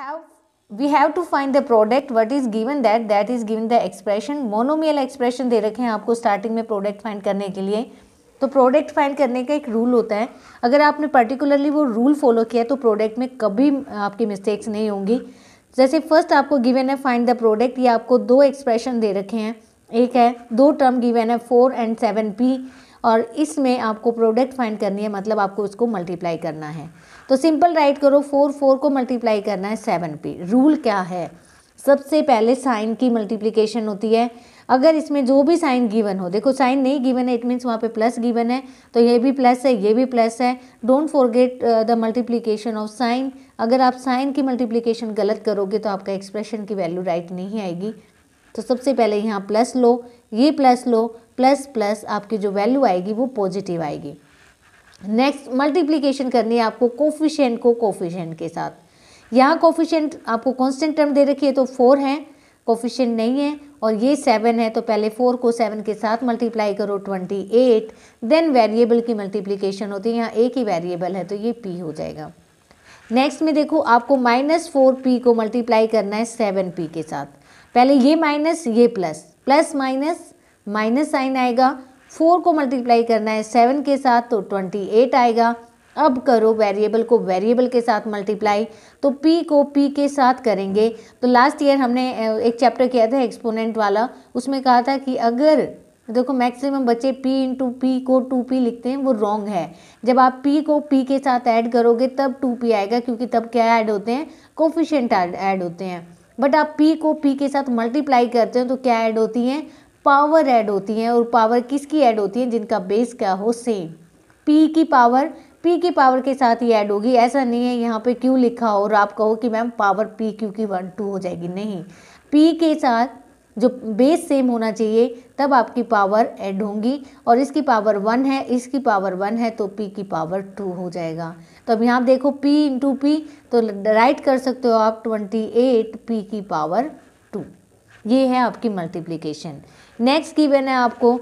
have we have to find the product what is given that that is given the expression monomial expression दे रखे हैं आपको starting में product find करने के लिए तो product find करने का एक rule होता है अगर आपने particularly वो rule follow किया तो product में कभी आपकी mistakes नहीं होंगी जैसे first आपको given है find the product ये आपको दो expression दे रखे हैं एक है दो term given है फोर and सेवन पी और इसमें आपको product find करनी है मतलब आपको उसको multiply करना है तो सिंपल राइट करो फोर फोर को मल्टीप्लाई करना है सेवन पे रूल क्या है सबसे पहले साइन की मल्टीप्लिकेशन होती है अगर इसमें जो भी साइन गिवन हो देखो साइन नहीं गिवन है इट मीन्स वहाँ पे प्लस गिवन है तो ये भी प्लस है ये भी प्लस है don't forget the multiplication of sign अगर आप साइन की मल्टीप्लिकेशन गलत करोगे तो आपका एक्सप्रेशन की वैल्यू राइट नहीं आएगी तो सबसे पहले यहाँ प्लस लो ये प्लस लो प्लस प्लस आपकी जो वैल्यू आएगी वो पॉजिटिव आएगी नेक्स्ट मल्टीप्लीकेशन करनी है आपको कोफिशेंट को कोफिशेंट के साथ यहाँ कोफिशेंट आपको कॉन्स्टेंट टर्म दे रखी है तो फोर है कोफिशेंट नहीं है और ये सेवन है तो पहले फोर को सेवन के साथ मल्टीप्लाई करो ट्वेंटी एट देन वेरिएबल की मल्टीप्लीकेशन होती है यहाँ एक ही वेरिएबल है तो ये पी हो जाएगा नेक्स्ट में देखो आपको माइनस फोर पी को मल्टीप्लाई करना है सेवन पी के साथ पहले ये माइनस ये plus plus minus minus sign आएगा फोर को मल्टीप्लाई करना है सेवन के साथ तो ट्वेंटी एट आएगा अब करो वेरिएबल को वेरिएबल के साथ मल्टीप्लाई तो p को p के साथ करेंगे तो लास्ट ईयर हमने एक चैप्टर किया था एक्सपोनेंट वाला उसमें कहा था कि अगर देखो मैक्सिमम बच्चे p इंटू पी को 2p लिखते हैं वो रॉन्ग है जब आप p को p के साथ ऐड करोगे तब 2p आएगा क्योंकि तब क्या ऐड होते हैं कोफिशेंट ऐड होते हैं बट आप p को p के साथ मल्टीप्लाई करते हो तो क्या ऐड होती हैं पावर ऐड होती हैं और पावर किसकी ऐड होती है जिनका बेस क्या हो सेम पी की पावर पी की पावर के साथ ही ऐड होगी ऐसा नहीं है यहाँ पे क्यों लिखा हो और आप कहो कि मैम पावर पी क्यू की वन टू हो जाएगी नहीं पी के साथ जो बेस सेम होना चाहिए तब आपकी पावर ऐड होंगी और इसकी पावर वन है इसकी पावर वन है तो पी की पावर टू हो जाएगा तो अब यहाँ देखो पी इंटू पी तो राइट कर सकते हो आप ट्वेंटी एट पी की पावर ये है आपकी मल्टीप्लीकेशन नेक्स्ट गिवन है आपको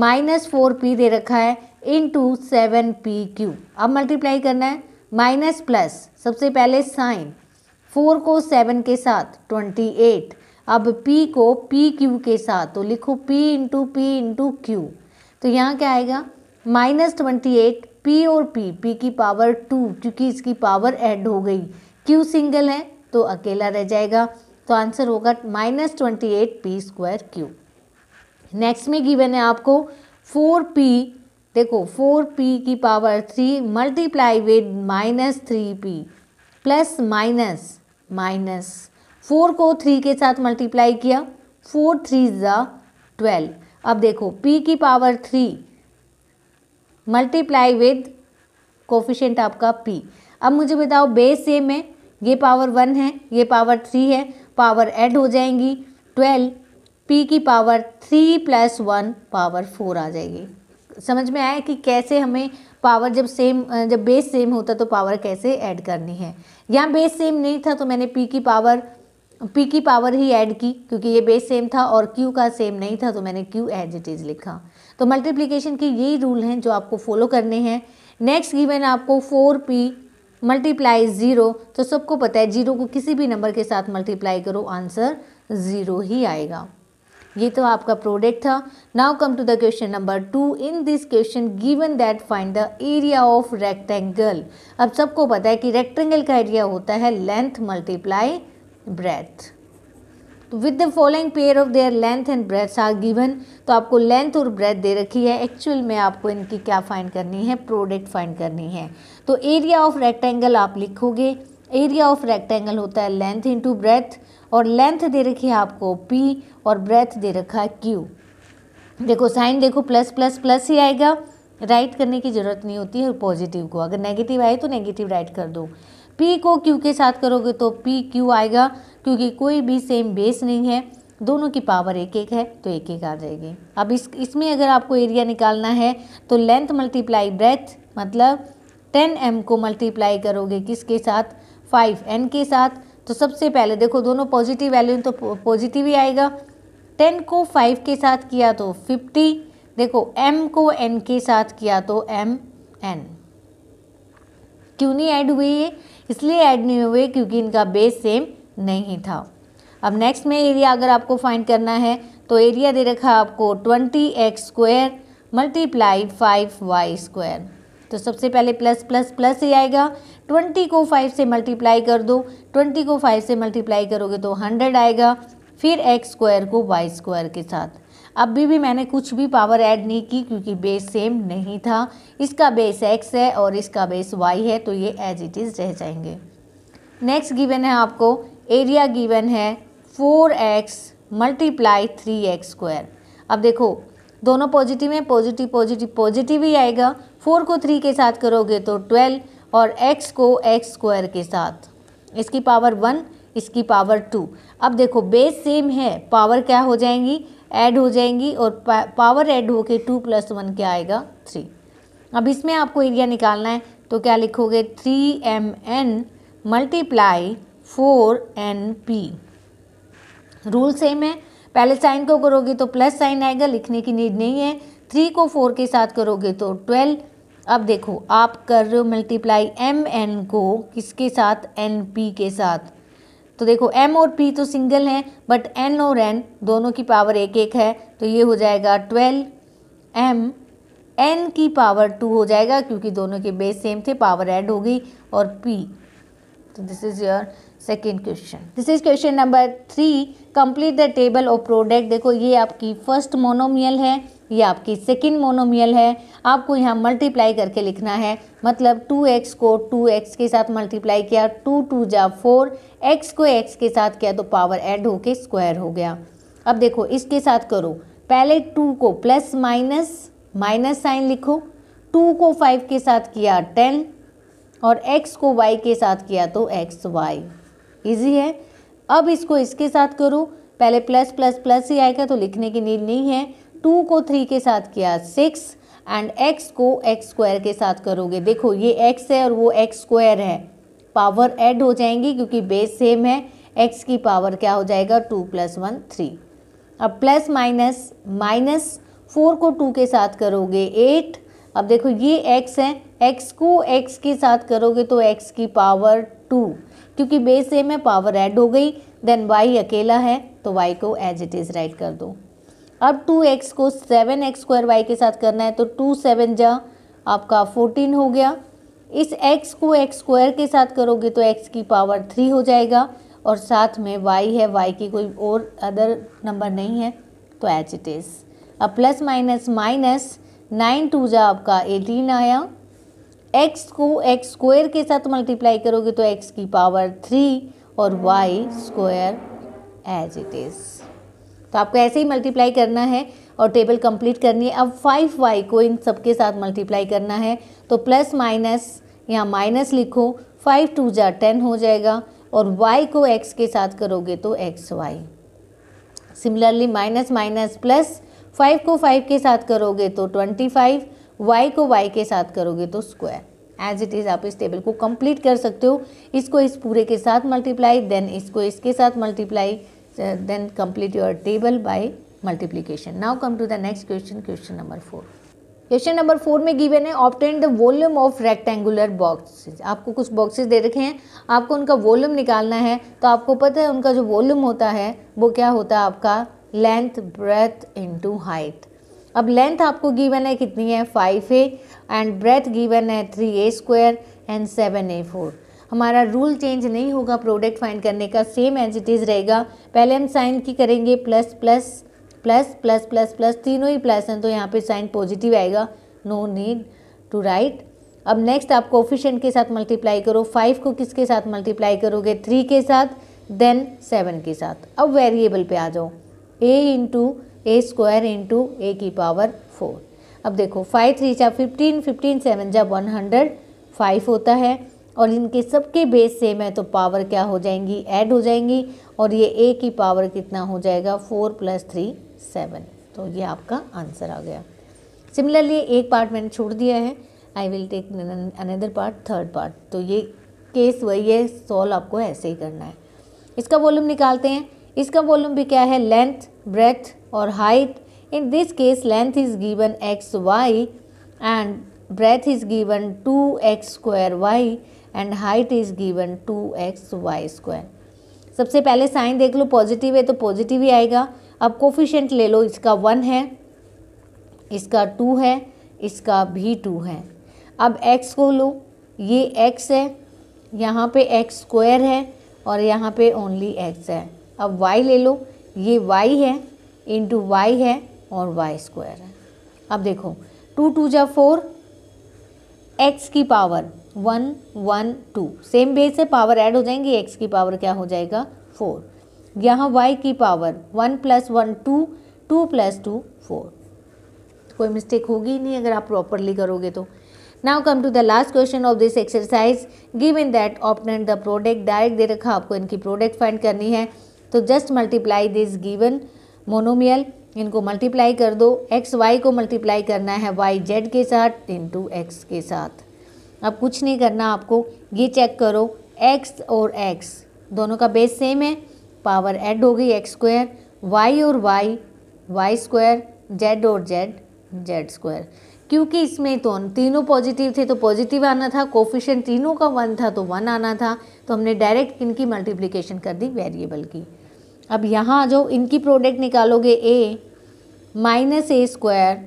माइनस फोर पी दे रखा है into seven P Q अब मल्टीप्लाई करना है माइनस प्लस सबसे पहले साइन फोर को सेवन के साथ ट्वेंटी एट अब पी को पी क्यू के साथ तो लिखो P into P into Q तो यहाँ क्या आएगा माइनस ट्वेंटी एट पी और पी पी की पावर टू क्योंकि इसकी पावर ऐड हो गई क्यू सिंगल है तो अकेला रह जाएगा तो आंसर होगा minus twenty eight P square Q next में गिवन है आपको फोर पी देखो फोर पी की power three multiply with minus three P plus minus minus four को थ्री के साथ मल्टीप्लाई किया फोर थ्री ज़ा ट्वेल्व अब देखो p की power three multiply with coefficient आपका p अब मुझे बताओ बेस सेम है ये पावर वन है ये पावर थ्री है पावर ऐड हो जाएंगी ट्वेल्व पी की power three plus one power four आ जाएगी समझ में आया कि कैसे हमें पावर जब सेम जब बेस सेम होता तो पावर कैसे ऐड करनी है यहाँ बेस सेम नहीं था तो मैंने पी की पावर पी की पावर ही ऐड की क्योंकि ये बेस सेम था और क्यू का सेम नहीं था तो मैंने क्यू एज इट इज़ लिखा तो मल्टीप्लीकेशन के यही रूल हैं जो आपको फॉलो करने हैं नेक्स्ट गिवन आपको फोर पी मल्टीप्लाई ज़ीरो तो सबको पता है जीरो को किसी भी नंबर के साथ मल्टीप्लाई करो आंसर ज़ीरो ही आएगा ये तो आपका प्रोडक्ट था now come to the question number two in this question given that find the area of rectangle अब सबको पता है कि रेक्टेंगल का एरिया होता है लेंथ मल्टीप्लाई ब्रेथ तो with the following pair of their length and breadth are given तो आपको लेंथ और ब्रेथ दे रखी है एक्चुअल में आपको इनकी क्या फाइंड करनी है प्रोडक्ट फाइंड करनी है तो एरिया ऑफ रेक्टेंगल आप लिखोगे एरिया ऑफ रेक्टेंगल होता है लेंथ इंटू ब्रेथ और लेंथ दे रखी है आपको पी और ब्रेथ दे रखा है क्यू देखो साइन देखो प्लस प्लस प्लस ही आएगा राइट करने की ज़रूरत नहीं होती है पॉजिटिव को अगर नेगेटिव आए तो नेगेटिव राइट कर दो पी को क्यू के साथ करोगे तो पी क्यू आएगा क्योंकि कोई भी सेम बेस नहीं है दोनों की पावर एक एक है तो एक एक आ जाएगी अब इस इसमें अगर आपको एरिया निकालना है तो लेंथ मल्टीप्लाई ब्रेथ मतलब टेन एम को मल्टीप्लाई करोगे किसके साथ फाइव एन के साथ तो सबसे पहले देखो दोनों पॉजिटिव वैल्यू तो पॉजिटिव ही आएगा टेन को फाइव के साथ किया तो फिफ्टी देखो एम को एन के साथ किया तो एम एन क्यों नहीं ऐड हुई है इसलिए ऐड नहीं हुए क्योंकि इनका बेस सेम नहीं था अब नेक्स्ट में एरिया अगर आपको फाइंड करना है तो एरिया दे रखा आपको twenty X square multiply five Y square तो सबसे पहले प्लस प्लस प्लस ही आएगा ट्वेंटी को फाइव से मल्टीप्लाई कर दो ट्वेंटी को फाइव से मल्टीप्लाई करोगे तो हंड्रेड आएगा फिर एक्स स्क्वायर को वाई स्क्वायर के साथ अभी भी, भी मैंने कुछ भी पावर ऐड नहीं की क्योंकि बेस सेम नहीं था इसका बेस एक्स है और इसका बेस वाई है तो ये एज इट इज़ रह जाएंगे नेक्स्ट गिवन है आपको एरिया गिवन है four X multiply three X square अब देखो दोनों पॉजिटिव हैं पॉजिटिव पॉजिटिव पॉजिटिव ही आएगा फोर को थ्री के साथ करोगे तो ट्वेल्व और एक्स को एक्स स्क्वायर के साथ इसकी पावर वन इसकी पावर टू अब देखो बेस सेम है पावर क्या हो जाएंगी ऐड हो जाएंगी और पावर ऐड होके टू प्लस वन क्या आएगा थ्री अब इसमें आपको एरिया निकालना है तो क्या लिखोगे three M N multiply four N P rule same है पहले साइन को करोगे तो प्लस साइन आएगा लिखने की नीड नहीं है थ्री को फोर के साथ करोगे तो ट्वेल्व अब देखो आप कर रहे हो मल्टीप्लाई एम एन को किसके साथ एन पी के साथ तो देखो एम और पी तो सिंगल हैं बट एन और एन दोनों की पावर एक एक है तो ये हो जाएगा ट्वेल्व एम एन की पावर टू हो जाएगा क्योंकि दोनों के बेस सेम थे पावर ऐड हो गई और पी तो this is your second question this is question number three complete the table of product देखो ये आपकी फर्स्ट मोनोमियल है ये आपकी सेकेंड मोनोमियल है आपको यहाँ मल्टीप्लाई करके लिखना है मतलब टू एक्स को टू एक्स के साथ मल्टीप्लाई किया टू टू जा फोर एक्स को एक्स के साथ किया तो पावर एड होके स्क्वायर हो गया अब देखो इसके साथ करो पहले टू को प्लस माइनस माइनस साइन लिखो टू को फाइव के साथ किया टेन और एक्स को वाई के साथ किया तो एक्स वाई इजी है अब इसको इसके साथ करो पहले प्लस प्लस प्लस ही आएगा तो लिखने की नीड नहीं है टू को थ्री के साथ किया सिक्स एंड एक्स को एक्स स्क्वायर के साथ करोगे देखो ये एक्स है और वो एक्स स्क्वायर है पावर ऐड हो जाएंगी क्योंकि बेस सेम है एक्स की पावर क्या हो जाएगा टू प्लस वन थ्री अब प्लस माइनस माइनस फोर को टू के साथ करोगे एट अब देखो ये एक्स है एक्स को एक्स के साथ करोगे तो एक्स की पावर टू क्योंकि बेस ए में पावर ऐड हो गई देन वाई अकेला है तो वाई को एज इट इज़ राइट कर दो अब टू एक्स को सेवन एक्स स्क्वायर वाई के साथ करना है तो टू सेवन जा आपका फोर्टीन हो गया इस एक्स को एक्स स्क्वायर के साथ करोगे तो एक्स की पावर थ्री हो जाएगा और साथ में वाई है वाई की कोई और अदर नंबर नहीं है तो एच इट इज़ अब plus minus minus nine two जा आपका एटीन आया एक्स को एक्स स्क्वायर के साथ मल्टीप्लाई करोगे तो एक्स की पावर थ्री और y square as it is तो आपको ऐसे ही मल्टीप्लाई करना है और टेबल कंप्लीट करनी है अब फाइव वाई को इन सब के साथ मल्टीप्लाई करना है तो प्लस माइनस यहाँ माइनस लिखो फाइव टू जा टेन हो जाएगा और वाई को एक्स के साथ करोगे तो x y similarly minus minus plus five को फाइव के साथ करोगे तो ट्वेंटी फाइव वाई को वाई के साथ करोगे तो स्क्वायर एज इट इज़ आप इस टेबल को कंप्लीट कर सकते हो इसको इस पूरे के साथ मल्टीप्लाई देन इसको इसके साथ multiply then complete your table by multiplication now come to the next question question number four question number four में गिवन है obtain the volume of rectangular boxes आपको कुछ बॉक्सेस दे रखे हैं आपको उनका वॉल्यूम निकालना है तो आपको पता है उनका जो वॉल्यूम होता है वो क्या होता है आपका लेंथ ब्रेथ इनटू हाइट अब लेंथ आपको गिवन है कितनी है five a and breadth given है three a square and seven a four हमारा रूल चेंज नहीं होगा प्रोडक्ट फाइंड करने का सेम एज इट इज़ रहेगा पहले हम साइन की करेंगे plus plus plus plus plus plus तीनों ही प्लस हैं तो यहाँ पे साइन पॉजिटिव आएगा नो नीड टू राइट अब नेक्स्ट आप कोफिशेंट के साथ मल्टीप्लाई करो फाइव को किसके साथ मल्टीप्लाई करोगे थ्री के साथ देन सेवन के साथ अब वेरिएबल पे आ जाओ a into a square into a की पावर फोर अब देखो फाइव थ्री जा फिफ्टीन फिफ्टीन सेवन जा वन हंड्रेड फाइव होता है और इनके सबके बेस सेम है तो पावर क्या हो जाएंगी ऐड हो जाएंगी और ये ए की पावर कितना हो जाएगा फोर प्लस थ्री सेवन तो ये आपका आंसर आ गया सिमिलरली एक पार्ट मैंने छोड़ दिया है I will take another part third part तो ये केस वही है सॉल्व आपको ऐसे ही करना है इसका वॉल्यूम निकालते हैं इसका वॉल्यूम भी क्या है लेंथ ब्रेथ और height in this case length is given x y and breadth is given to x square y and height is given to x y square सबसे पहले साइन देख लो पॉजिटिव है तो पॉजिटिव ही आएगा अब कोफिशेंट ले लो इसका वन है इसका टू है इसका भी टू है अब x को लो ये x है यहाँ पे एक्स स्क्वायर है और यहाँ पे ओनली x है अब y ले लो ये y है इंटू वाई है और वाई स्क्वायर है अब देखो टू टू जा फोर एक्स की power one one two same base से पावर ऐड हो जाएंगी एक्स की पावर क्या हो जाएगा फोर यहाँ वाई की power one plus one two two plus two four कोई मिस्टेक होगी ही नहीं अगर आप प्रॉपरली करोगे तो now come to the last question of this exercise give in that obtain the product direct दे रखा आपको इनकी प्रोडक्ट फाइंड करनी है तो just multiply this given monomial इनको मल्टीप्लाई कर दो एक्स वाई को मल्टीप्लाई करना है वाई जेड के साथ इन टू एक्स के साथ अब कुछ नहीं करना आपको ये चेक करो एक्स और एक्स दोनों का बेस सेम है पावर ऐड हो गई एक्स स्क्वायर वाई और वाई वाई स्क्वायर जेड और जेड जेड स्क्वायर क्योंकि इसमें तो तीनों पॉजिटिव थे तो पॉजिटिव आना था कोफिशेंट तीनों का वन था तो वन आना था तो हमने डायरेक्ट इनकी मल्टीप्लीकेशन कर दी वेरिएबल की अब यहाँ जो इनकी प्रोडक्ट निकालोगे ए माइनस ए स्क्वायर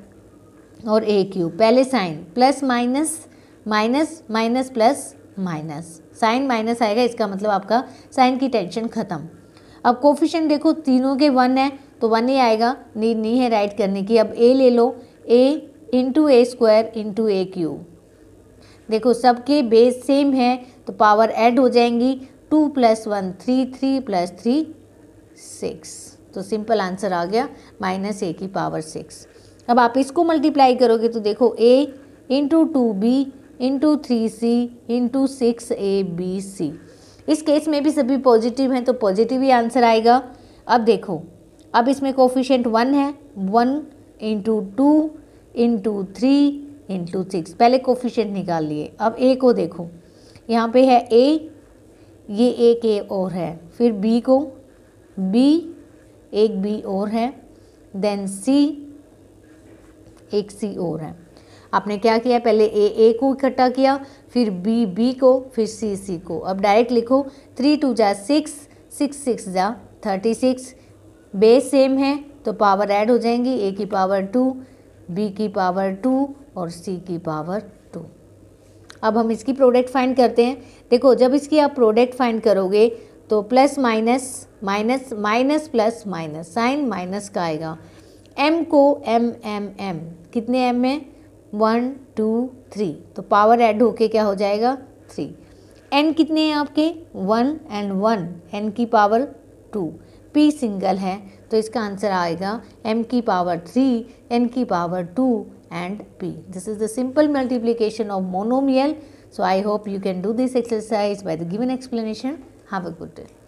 और ए क्यूब पहले sign plus minus minus minus plus minus sign minus आएगा इसका मतलब आपका साइन की टेंशन ख़त्म अब कोफिशेंट देखो तीनों के वन है तो वन ही आएगा नीड नहीं है राइट करने की अब ए ले लो a into a square into a cube देखो सबके बेस सेम है तो पावर ऐड हो जाएंगी two plus one three three plus three six तो सिंपल आंसर आ गया माइनस ए की पावर सिक्स अब आप इसको मल्टीप्लाई करोगे तो देखो a into two b into three c into six a b c इस केस में भी सभी पॉजिटिव हैं तो पॉजिटिव ही आंसर आएगा अब देखो अब इसमें कोफिशेंट वन है one into two into three into six पहले कोफिशेंट निकाल लिए अब ए को देखो यहाँ पे है ए ये एक ए और है फिर बी को बी एक बी और है देन सी एक सी और है आपने क्या किया पहले ए ए को इकट्ठा किया फिर बी बी को फिर सी सी को अब डायरेक्ट लिखो थ्री टू जा सिक्स सिक्स सिक्स जा थर्टी सिक्स बेस सेम है तो पावर ऐड हो जाएंगी ए की पावर टू बी की पावर टू और सी की पावर टू अब हम इसकी प्रोडक्ट फाइंड करते हैं देखो जब इसकी आप प्रोडक्ट फाइंड करोगे तो plus minus minus minus plus minus sign minus का आएगा एम को एम एम एम कितने एम में वन टू थ्री तो पावर ऐड होके क्या हो जाएगा थ्री एन कितने हैं आपके वन एंड वन एन की पावर टू पी सिंगल है तो इसका आंसर आएगा एम की पावर थ्री एन की power two and p this is the simple multiplication of monomial so I hope you can do this exercise by the given explanation have a good day